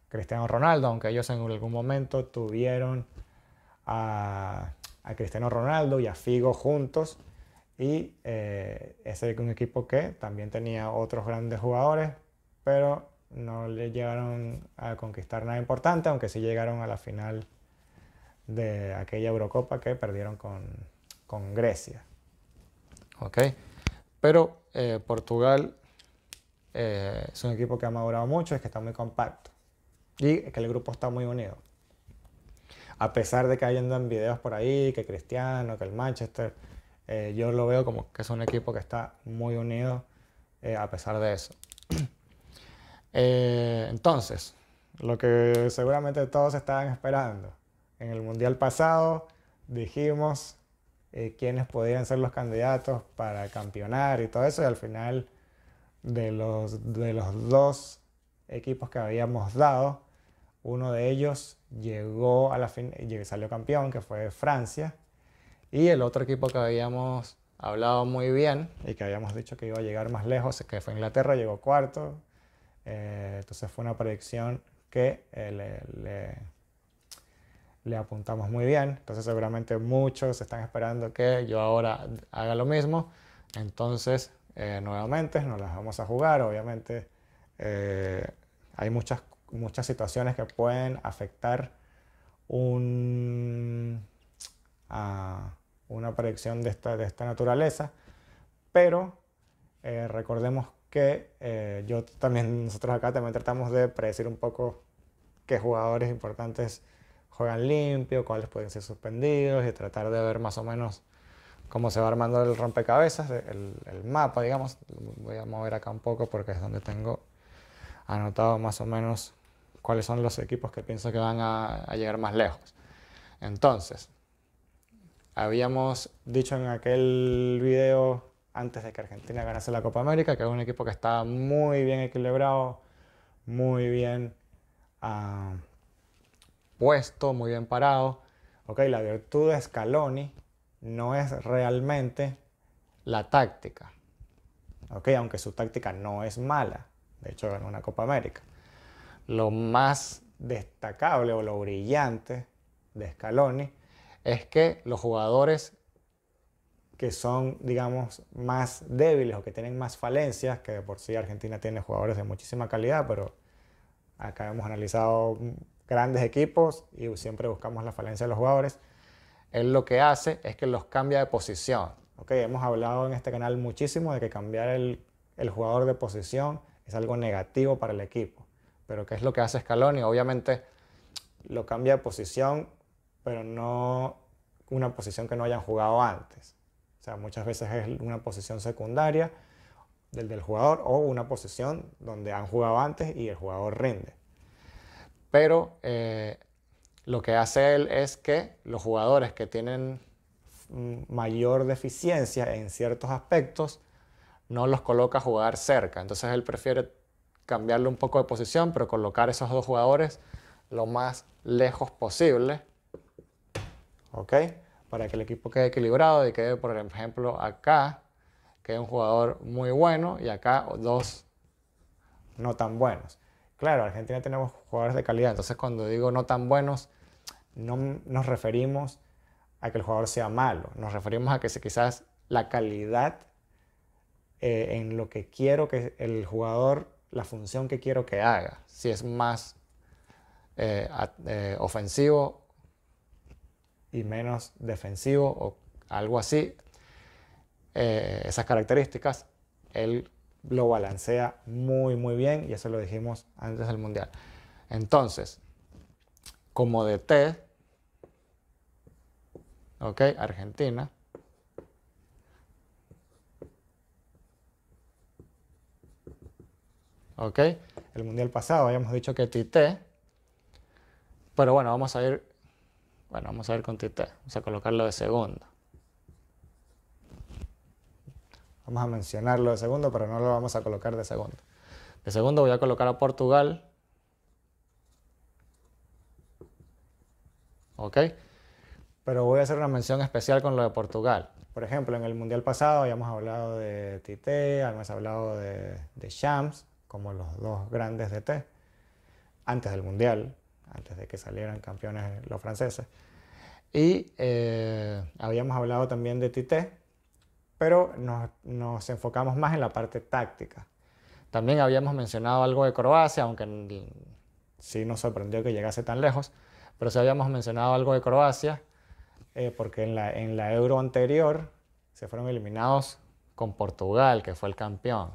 Cristiano Ronaldo, aunque ellos en algún momento tuvieron a, Cristiano Ronaldo y a Figo juntos. Y eh, ese es un equipo que también tenía otros grandes jugadores, pero no le llegaron a conquistar nada importante, aunque sí llegaron a la final de aquella Eurocopa que perdieron con, Grecia. ¿Ok? Pero eh, Portugal eh, es un equipo que ha madurado mucho, es que está muy compacto y que el grupo está muy unido. A pesar de que hay andan videos por ahí, que Cristiano, que el Manchester, eh, yo lo veo como que es un equipo que está muy unido a pesar de eso. [clears throat] entonces, lo que seguramente todos estaban esperando en el Mundial pasado dijimos eh, quiénes podían ser los candidatos para campeonar y todo eso, y al final de los, de los dos equipos que habíamos dado, uno de ellos llegó a la fin salió campeón, que fue Francia, y el otro equipo que habíamos hablado muy bien y que habíamos dicho que iba a llegar más lejos, que fue Inglaterra, llegó cuarto, eh, entonces fue una predicción que eh, le, le apuntamos muy bien. Entonces seguramente muchos están esperando que yo ahora haga lo mismo. Entonces, eh, nuevamente, nos las vamos a jugar. Obviamente, eh, hay muchas, muchas situaciones que pueden afectar un, a una predicción de esta, de esta naturaleza. Pero eh, recordemos que yo también, nosotros acá también tratamos de predecir un poco qué jugadores importantes juegan limpio, cuáles pueden ser suspendidos y tratar de ver más o menos cómo se va armando el rompecabezas, el, mapa, digamos. Voy a mover acá un poco porque es donde tengo anotado más o menos cuáles son los equipos que pienso que van a, llegar más lejos. Entonces, habíamos dicho en aquel video antes de que Argentina ganase la Copa América que era un equipo que estaba muy bien equilibrado, muy bien ah, muy bien parado. Ok, la virtud de Scaloni no es realmente la táctica. Ok, aunque su táctica no es mala. De hecho, ganó una Copa América. Lo más destacable o lo brillante de Scaloni es que los jugadores que son, digamos, más débiles o que tienen más falencias, que de por sí Argentina tiene jugadores de muchísima calidad, pero acá hemos analizado grandes equipos y siempre buscamos la falencia de los jugadores. Él lo que hace es que los cambia de posición. Okay, hemos hablado en este canal muchísimo de que cambiar el, jugador de posición es algo negativo para el equipo. Pero ¿qué es lo que hace Scaloni? Obviamente lo cambia de posición, pero no una posición que no hayan jugado antes. O sea, muchas veces es una posición secundaria del, del jugador o una posición donde han jugado antes y el jugador rinde pero eh, lo que hace él es que los jugadores que tienen mm, mayor deficiencia en ciertos aspectos, no los coloca a jugar cerca. Entonces él prefiere cambiarle un poco de posición, pero colocar esos dos jugadores lo más lejos posible. ¿Ok? Para que el equipo quede equilibrado y quede, por ejemplo, acá, es un jugador muy bueno y acá dos no tan buenos. Claro, Argentina tenemos jugadores de calidad, entonces cuando digo no tan buenos, no nos referimos a que el jugador sea malo, nos referimos a que quizás la calidad eh, en lo que quiero que el jugador, la función que quiero que haga, si es más eh, eh, ofensivo y menos defensivo o algo así, esas características, él lo balancea muy, muy bien y eso lo dijimos antes del Mundial. Entonces, como de T, ¿ok? Argentina. ¿Ok? El mundial pasado habíamos dicho que T T, pero bueno, vamos a ir, bueno, vamos a ir con Tite, vamos a colocarlo de segundo. Vamos a mencionarlo de segundo, pero no lo vamos a colocar de segundo. De segundo voy a colocar a Portugal. ¿Ok? Pero voy a hacer una mención especial con lo de Portugal. Por ejemplo, en el Mundial pasado habíamos hablado de Tite, habíamos hablado de, de Shams, como los dos grandes de T, antes del Mundial, antes de que salieran campeones los franceses. Y eh, habíamos hablado también de Tite, pero nos, nos enfocamos más en la parte táctica. También habíamos mencionado algo de Croacia, aunque sí nos sorprendió que llegase tan lejos, pero sí habíamos mencionado algo de Croacia, eh, porque en la, euro anterior se fueron eliminados con Portugal, que fue el campeón.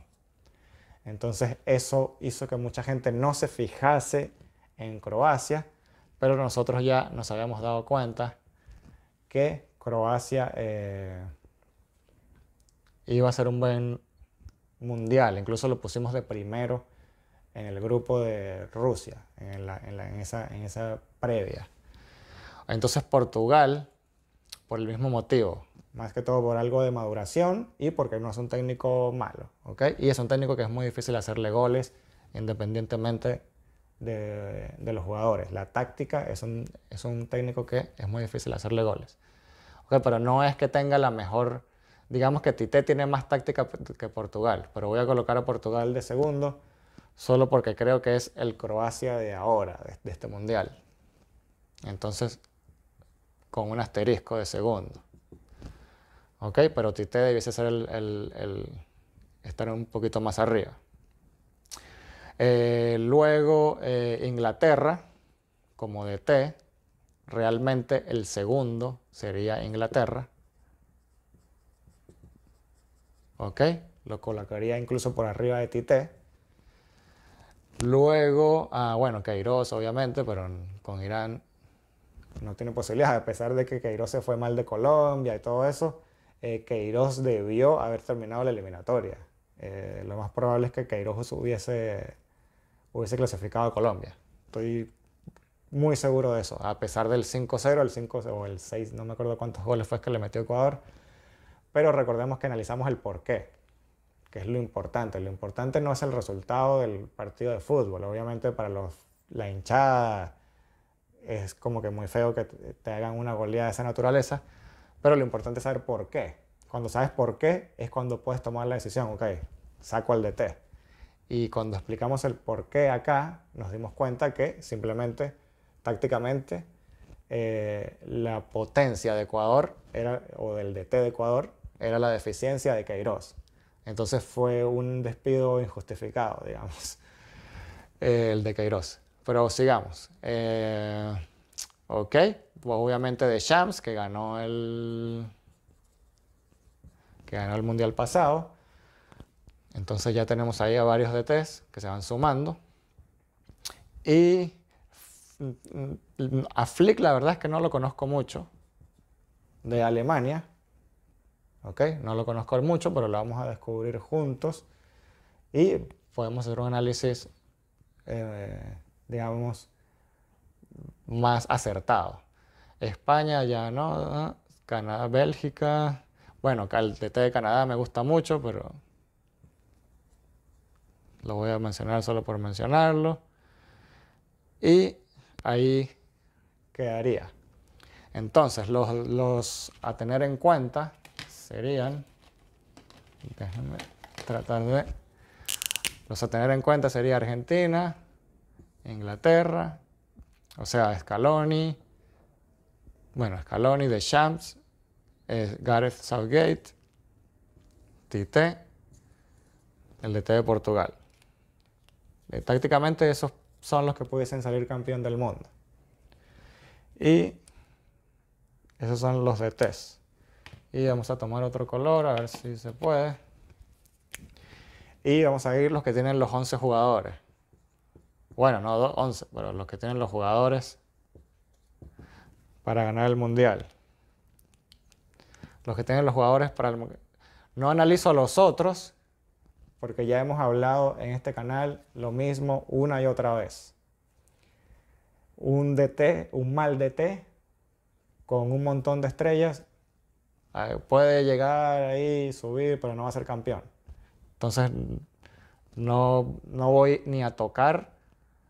Entonces eso hizo que mucha gente no se fijase en Croacia, pero nosotros ya nos habíamos dado cuenta que Croacia eh, iba a ser un buen mundial. Incluso lo pusimos de primero en el grupo de Rusia, en, esa, en previa. Entonces Portugal, por el mismo motivo, más que todo por algo de maduración y porque no es un técnico malo, Y es un técnico que es muy difícil hacerle goles independientemente de, los jugadores. La táctica es un, es un técnico que es muy difícil hacerle goles. pero no es que tenga la mejor Digamos que Tite tiene más táctica que Portugal, pero voy a colocar a Portugal de segundo solo porque creo que es el Croacia de ahora, de, este mundial. Entonces, con un asterisco de segundo. Ok, pero Tite debiese ser el, estar un poquito más arriba. Eh, luego, eh, Inglaterra, como de T, realmente el segundo sería Inglaterra. ¿ok? Lo colocaría incluso por arriba de Tite. Luego, ah, bueno, Queiroz obviamente, pero con Irán no tiene posibilidad, a pesar de que Queiroz se fue mal de Colombia y todo eso, eh, Queiroz debió haber terminado la eliminatoria. Eh, lo más probable es que Queiroz hubiese, hubiese clasificado a Colombia. Estoy muy seguro de eso, a pesar del 5-0, el 5 o el 6, no me acuerdo cuántos goles fue que le metió Ecuador. Pero recordemos que analizamos el por qué, que es lo importante. Lo importante no es el resultado del partido de fútbol. Obviamente para los, la hinchada es como que muy feo que te hagan una goleada de esa naturaleza, pero lo importante es saber por qué. Cuando sabes por qué es cuando puedes tomar la decisión, ok, saco al DT. Y cuando explicamos el por qué acá, nos dimos cuenta que simplemente, tácticamente, eh, la potencia de Ecuador era, o del DT de Ecuador era la deficiencia de Queiroz. Entonces fue un despido injustificado, digamos, [laughs] el de Queiroz. Pero sigamos. ¿ok? Eh, ok, obviamente de Shams, que ganó el, que ganó el Mundial pasado. Entonces ya tenemos ahí a varios DTs que se van sumando. Y mm, mm, a Flick la verdad es que no lo conozco mucho de Alemania. No lo conozco mucho, pero lo vamos a descubrir juntos y podemos hacer un análisis, eh, digamos, más acertado. España ya no, Canadá, Bélgica, bueno, el TT de Canadá me gusta mucho, pero lo voy a mencionar solo por mencionarlo. Y ahí quedaría. Entonces, los a tener en cuenta serían, déjenme tratar de, los a tener en cuenta sería Argentina, Inglaterra, o sea, Scaloni, bueno, Scaloni, de Champs, eh, Gareth Southgate, Tite, el DT de Portugal. Eh, tácticamente esos son los que pudiesen salir campeón del mundo. Y esos son los DTs. Y vamos a tomar otro color, a ver si se puede. Y vamos a ir los que tienen los 11 jugadores. Bueno, no 11, pero los que tienen los jugadores para ganar el mundial. Los que tienen los jugadores para el mundial. No analizo los otros, porque ya hemos hablado en este canal lo mismo una y otra vez. Un DT, un mal DT, con un montón de estrellas, puede llegar ahí, subir, pero no va a ser campeón. Entonces, no, voy ni a tocar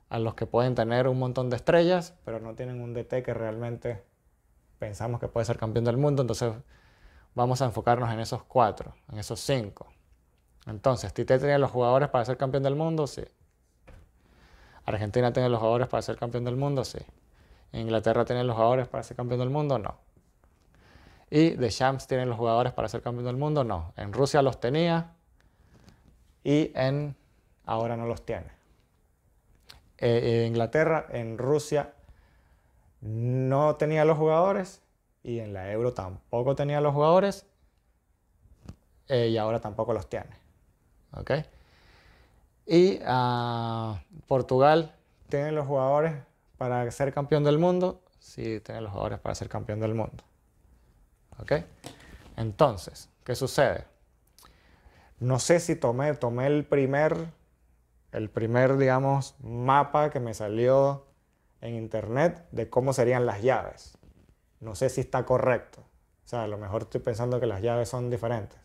a los que pueden tener un montón de estrellas, pero no tienen un DT que realmente pensamos que puede ser campeón del mundo. Entonces, vamos a enfocarnos en esos cuatro, en esos cinco. Entonces, ¿Tite tiene los jugadores para ser campeón del mundo? Sí. ¿Argentina tiene los jugadores para ser campeón del mundo? Sí. ¿Inglaterra tiene los jugadores para ser campeón del mundo? No. ¿Y de Champs tienen los jugadores para ser campeón del mundo? No. En Rusia los tenía y en ahora no los tiene. En eh, eh, Inglaterra, en Rusia no tenía los jugadores y en la Euro tampoco tenía los jugadores eh, y ahora tampoco los tiene. Y ah, Portugal tiene los jugadores para ser campeón del mundo, sí tiene los jugadores para ser campeón del mundo. ¿ok? Entonces, ¿qué sucede? No sé si tomé, tomé el primer, el primer, digamos, mapa que me salió en internet de cómo serían las llaves. No sé si está correcto. O sea, a lo mejor estoy pensando que las llaves son diferentes.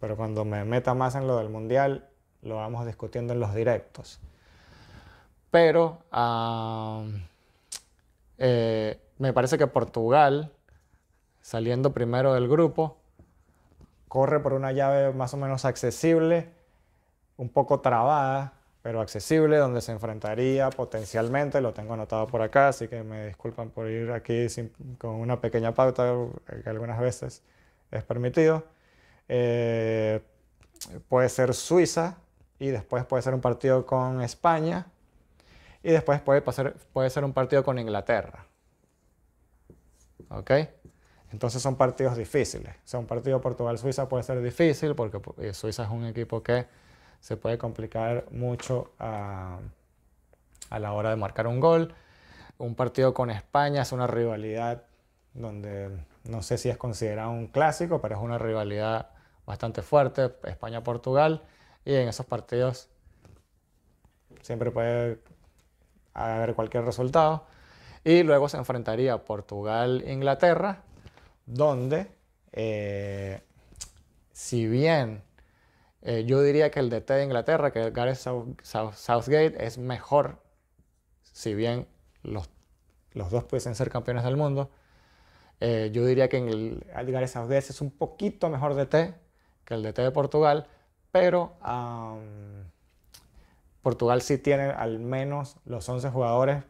Pero cuando me meta más en lo del mundial, lo vamos discutiendo en los directos. Pero ah, eh, me parece que Portugal saliendo primero del grupo, corre por una llave más o menos accesible, un poco trabada, pero accesible, donde se enfrentaría potencialmente, lo tengo anotado por acá, así que me disculpan por ir aquí con una pequeña pauta eh, que algunas veces es permitido. Eh, puede ser Suiza y después puede ser un partido con España y después puede, pasar, puede ser un partido con Inglaterra. ¿Ok? Entonces son partidos difíciles. O sea, un partido Portugal-Suiza puede ser difícil porque eh, Suiza es un equipo que se puede complicar mucho a, a la hora de marcar un gol. Un partido con España es una rivalidad donde no sé si es considerado un clásico, pero es una rivalidad bastante fuerte, España-Portugal, y en esos partidos siempre puede haber cualquier resultado. Y luego se enfrentaría Portugal-Inglaterra, donde eh, si bien eh, yo diría que el DT de Inglaterra, que Gareth Southgate, es mejor, si bien los, los dos pueden ser campeones del mundo, eh, yo diría que el, Gareth Southgate es un poquito mejor DT que el DT de Portugal, pero Portugal sí tiene al menos los 11 jugadores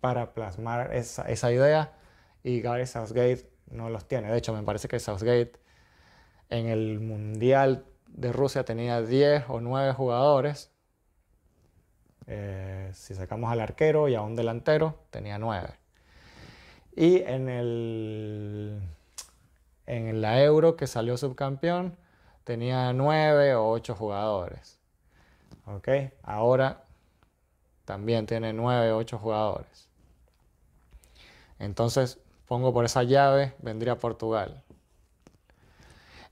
para plasmar esa, esa idea y Gareth Southgate no los tiene. De hecho, me parece que Southgate en el Mundial de Rusia tenía 10 o 9 jugadores. Eh, si sacamos al arquero y a un delantero, tenía 9. Y en, en la Euro que salió subcampeón, tenía 9 o 8 jugadores. Ahora también tiene 9 o 8 jugadores. Entonces, Pongo por esa llave, vendría Portugal.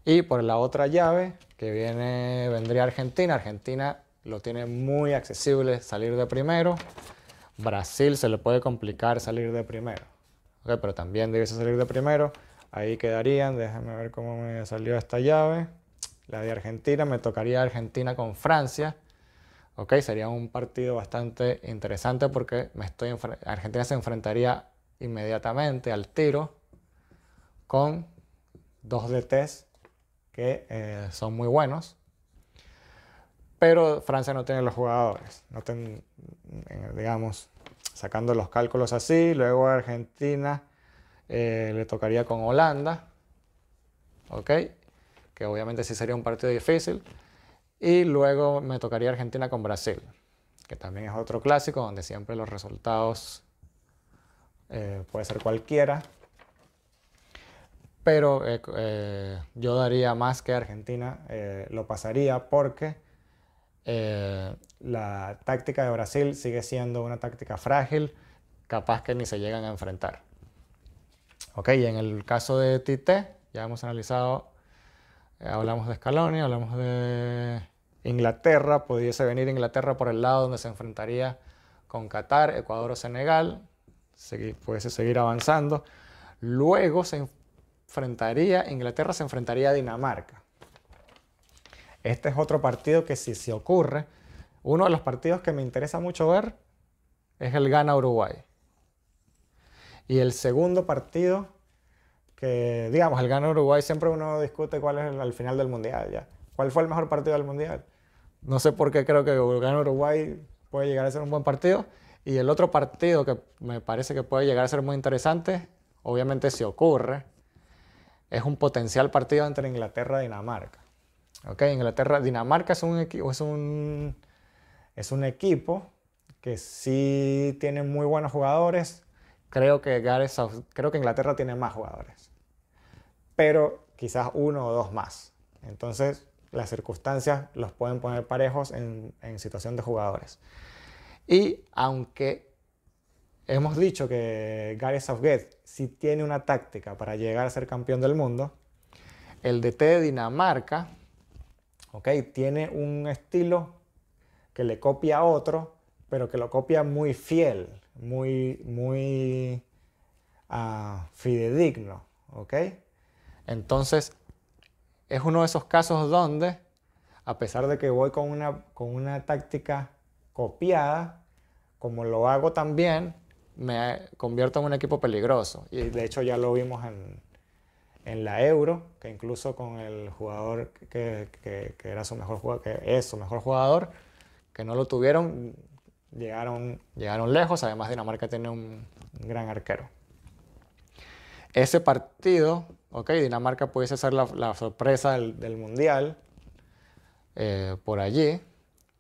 Y por la otra llave, que viene, vendría Argentina. Argentina lo tiene muy accesible salir de primero. Brasil se le puede complicar salir de primero. pero también debiese salir de primero. Ahí quedarían. Déjenme ver cómo me salió esta llave. La de Argentina. Me tocaría Argentina con Francia. sería un partido bastante interesante porque me estoy Argentina se enfrentaría inmediatamente al tiro con dos DTs que eh, son muy buenos. Pero Francia no tiene los jugadores, no ten, eh, digamos, sacando los cálculos así. Luego Argentina eh, le tocaría con Holanda, ¿ok? Que obviamente sí sería un partido difícil. Y luego me tocaría Argentina con Brasil, que también es otro clásico donde siempre los resultados eh, puede ser cualquiera, pero eh, eh, yo daría más que Argentina lo pasaría porque la táctica de Brasil sigue siendo una táctica frágil, capaz que ni se llegan a enfrentar. Ok, y en el caso de Tite, ya hemos analizado, hablamos de Escalonia, hablamos de Inglaterra, pudiese venir Inglaterra por el lado donde se enfrentaría con Qatar, Ecuador o Senegal, puede seguir avanzando. Luego se enfrentaría, Inglaterra se enfrentaría a Dinamarca. Este es otro partido que si se ocurre, uno de los partidos que me interesa mucho ver es el gana uruguay Y el segundo partido, que digamos, el gana uruguay siempre uno discute cuál es el, final del Mundial ya. ¿Cuál fue el mejor partido del Mundial? No sé por qué creo que el gana uruguay puede llegar a ser un buen partido. Y el otro partido que me parece que puede llegar a ser muy interesante, obviamente si ocurre, es un potencial partido entre Inglaterra y Dinamarca. Okay, Inglaterra, Dinamarca es un, es es un equipo que sí tiene muy buenos jugadores. Creo que, creo que Inglaterra tiene más jugadores, pero quizás uno o dos más. Entonces, las circunstancias los pueden poner parejos en situación de jugadores. Y aunque hemos dicho que Gary Southgate sí tiene una táctica para llegar a ser campeón del mundo, el DT de Dinamarca okay, tiene un estilo que le copia a otro, pero que lo copia muy fiel, muy, muy ah, fidedigno. Entonces, es uno de esos casos donde, a pesar de que voy con una, con una táctica copiada, como lo hago también, me convierto en un equipo peligroso. Y de hecho ya lo vimos en, la Euro, que incluso con el jugador que, era su mejor jugador, que es su mejor jugador, que no lo tuvieron, llegaron, llegaron lejos. Además Dinamarca tiene un, gran arquero. Ese partido, ok, Dinamarca pudiese ser la, sorpresa del, Mundial eh, por allí,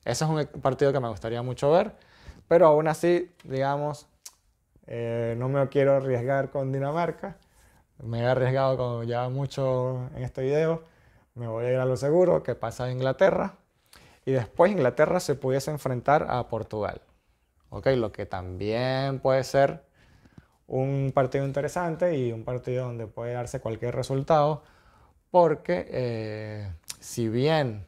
ese es un e-, partido que me gustaría mucho ver, pero aún así, digamos, eh, no me quiero arriesgar con Dinamarca. Me he arriesgado con ya mucho en este video. Me voy a ir a lo seguro, que pasa a Inglaterra. Y después Inglaterra se pudiese enfrentar a Portugal. Okay, lo que también puede ser un partido interesante y un partido donde puede darse cualquier resultado, porque eh, si bien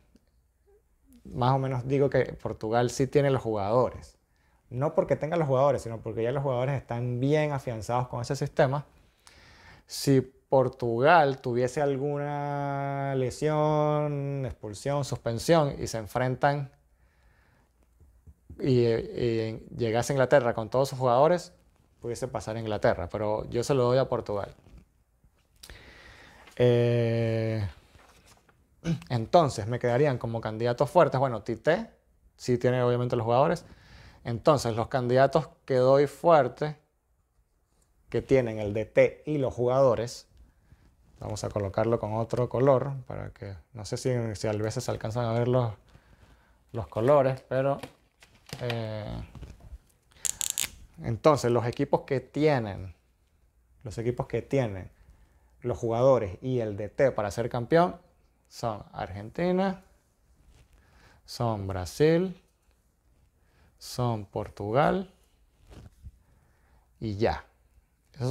más o menos digo que Portugal sí tiene los jugadores. No porque tenga los jugadores, sino porque ya los jugadores están bien afianzados con ese sistema. Si Portugal tuviese alguna lesión, expulsión, suspensión y se enfrentan y, eh, llegase a Inglaterra con todos sus jugadores, pudiese pasar a Inglaterra, pero yo se lo doy a Portugal. Eh, entonces, me quedarían como candidatos fuertes, bueno, Tite, sí tiene obviamente los jugadores. Entonces, los candidatos que doy fuerte, que tienen el DT y los jugadores, vamos a colocarlo con otro color, para que, no sé si, si a veces alcanzan a ver los, colores, pero... Eh, entonces, los equipos que tienen, los equipos que tienen los jugadores y el DT para ser campeón son Argentina, son Brasil, son Portugal y ya. Esos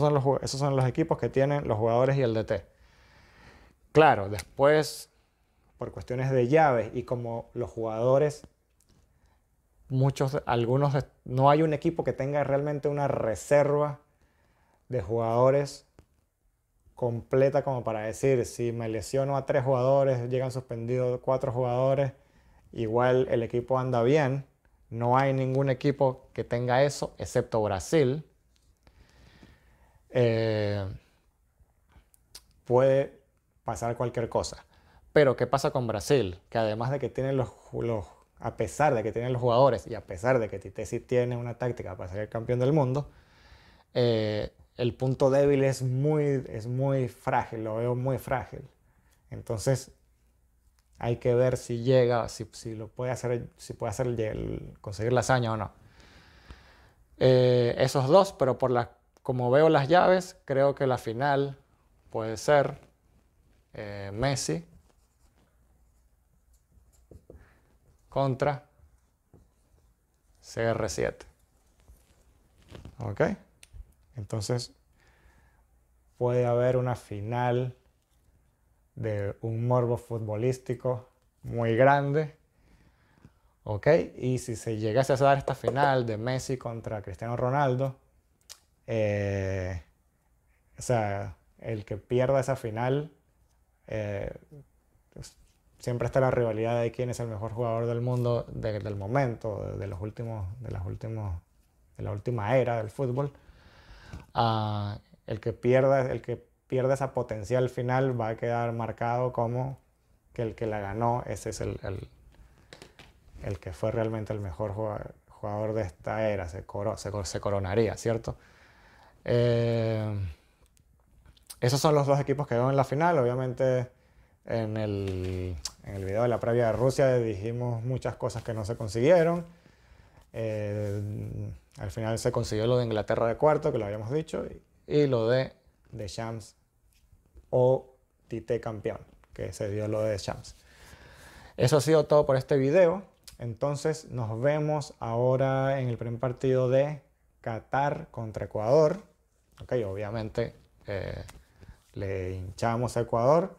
son, los, equipos que tienen los jugadores y el DT. Claro, después, por cuestiones de llaves y como los jugadores, muchos, algunos, no hay un equipo que tenga realmente una reserva de jugadores completa como para decir, si me lesiono a tres jugadores, llegan suspendidos cuatro jugadores, igual el equipo anda bien. No hay ningún equipo que tenga eso, excepto Brasil. Eh, puede pasar cualquier cosa. Pero ¿qué pasa con Brasil? Que además de que tienen los, a pesar de que tienen los jugadores y a pesar de que si tiene una táctica para ser el campeón del mundo, eh, el punto débil es muy, es muy frágil, lo veo muy frágil. Entonces, hay que ver si llega, si, lo puede hacer, si puede hacer conseguir la hazaña o no. Eh, esos dos, pero por la, como veo las llaves, creo que la final puede ser eh, Messi contra CR7. ¿Ok? Entonces, puede haber una final de un morbo futbolístico muy grande. ¿Ok? Y si se llegase a dar esta final de Messi contra Cristiano Ronaldo, eh, o sea, el que pierda esa final, eh, siempre está la rivalidad de quién es el mejor jugador del mundo del momento, de, los últimos, de, de la última era del fútbol el, que pierda, el que pierda esa potencial final va a quedar marcado como que el que la ganó, ese es el, el, que fue realmente el mejor jugador, de esta era, se, coronaría, ¿cierto? Eh, esos son los dos equipos que van en la final, obviamente. En el, en el, video de la previa de Rusia dijimos muchas cosas que no se consiguieron. Eh, al final se consiguió lo de Inglaterra de cuarto, que lo habíamos dicho, y, lo de de Shams o Tite campeón, que se dio lo de Shams. Eso ha sido todo por este video. Entonces nos vemos ahora en el primer partido de Qatar contra Ecuador. Ok, obviamente eh, le hinchamos a Ecuador,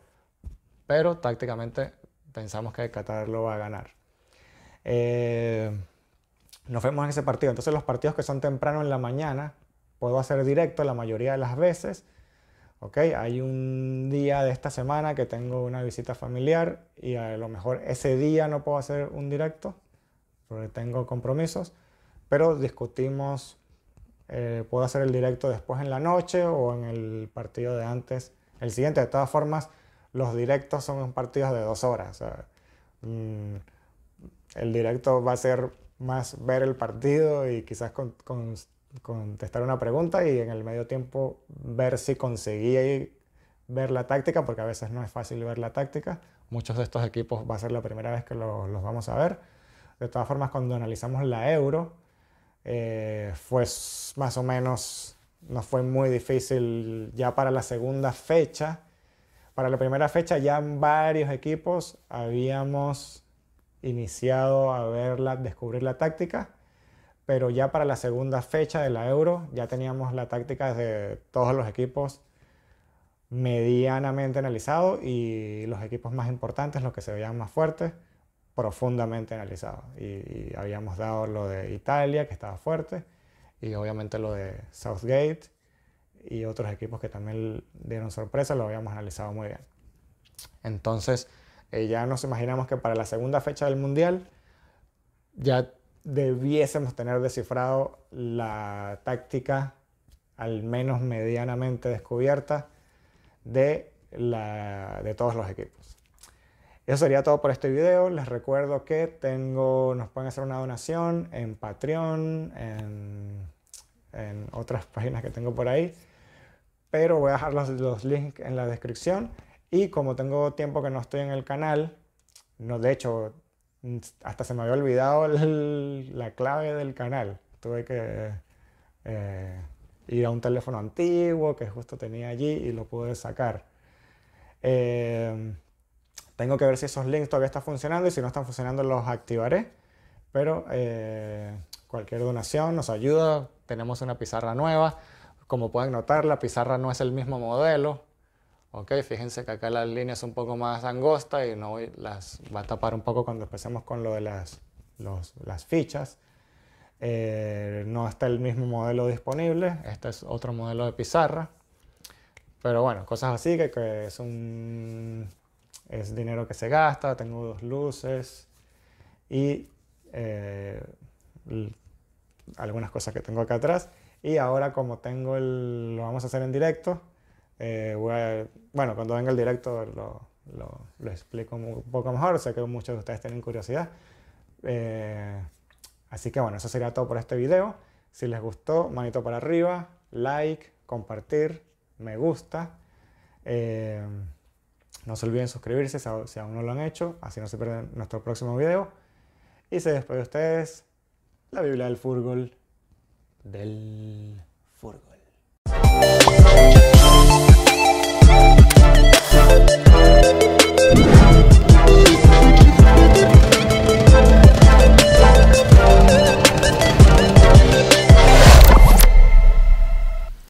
pero tácticamente pensamos que Qatar lo va a ganar. Eh, nos vemos en ese partido. Entonces los partidos que son temprano en la mañana, puedo hacer directo la mayoría de las veces. ¿ok? Hay un día de esta semana que tengo una visita familiar y a lo mejor ese día no puedo hacer un directo porque tengo compromisos, pero discutimos, eh, puedo hacer el directo después en la noche o en el partido de antes, el siguiente. De todas formas, los directos son partidos de dos horas. Mm, el directo va a ser más ver el partido y quizás con, contestar una pregunta y en el medio tiempo ver si conseguía ver la táctica, porque a veces no es fácil ver la táctica. Muchos de estos equipos va a ser la primera vez que los vamos a ver. De todas formas, cuando analizamos la euro, pues fue más o menos, nos fue muy difícil ya para la segunda fecha. Para la primera fecha ya en varios equipos habíamos iniciado a verla, descubrir la táctica, pero ya para la segunda fecha de la Euro ya teníamos la táctica de todos los equipos medianamente analizado y los equipos más importantes, los que se veían más fuertes, profundamente analizados. Y, y, habíamos dado lo de Italia, que estaba fuerte, y obviamente lo de Southgate y otros equipos que también dieron sorpresa, lo habíamos analizado muy bien. Entonces, eh, ya nos imaginamos que para la segunda fecha del Mundial ya debiésemos tener descifrado la táctica, al menos medianamente descubierta, de, todos los equipos. Eso sería todo por este video. Les recuerdo que tengo, nos pueden hacer una donación en Patreon, en, otras páginas que tengo por ahí. Pero voy a dejar los, los links en la descripción. Y como tengo tiempo que no estoy en el canal, no, de hecho, mm, hasta se me había olvidado la clave del canal. Tuve que eh, ir a un teléfono antiguo que justo tenía allí y lo pude sacar. Em, tengo que ver si esos links todavía están funcionando y si no están funcionando los activaré. Pero eh, cualquier donación nos ayuda. Tenemos una pizarra nueva. Como pueden notar, la pizarra no es el mismo modelo. Ok, fíjense que acá la línea es un poco más angosta y no las va a tapar un poco cuando empecemos con lo de las, fichas. Eh, no está el mismo modelo disponible, este es otro modelo de pizarra. Pero bueno, cosas así que, es dinero que se gasta, tengo dos luces y eh, algunas cosas que tengo acá atrás. Y ahora como tengo el, lo vamos a hacer en directo, eh, bueno, cuando venga el directo lo, explico un poco mejor. Sé que muchos de ustedes tienen curiosidad. Eh, así que bueno, eso sería todo por este video. Si les gustó, manito para arriba, like, compartir, me gusta. Eh, no se olviden suscribirse si aún no lo han hecho, así no se pierden nuestro próximo video. Y se despide de ustedes la Biblia del Fútbol del Fútbol.